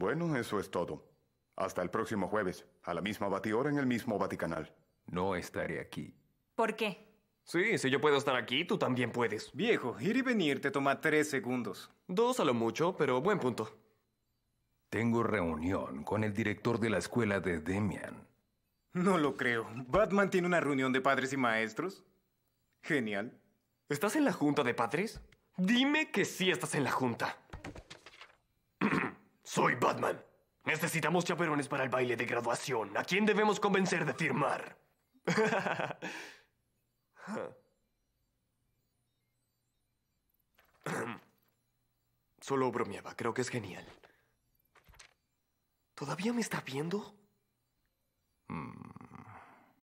Bueno, eso es todo. Hasta el próximo jueves, a la misma batidora en el mismo Vaticanal. No estaré aquí. ¿Por qué? Sí, si yo puedo estar aquí, tú también puedes. Viejo, ir y venir te toma tres segundos. Dos a lo mucho, pero buen punto. Tengo reunión con el director de la escuela de Demian. No lo creo. ¿Batman tiene una reunión de padres y maestros? Genial. ¿Estás en la junta de padres? Dime que sí estás en la junta. Soy Batman. Necesitamos chaperones para el baile de graduación. ¿A quién debemos convencer de firmar? Solo bromeaba, creo que es genial. ¿Todavía me está viendo? Mm.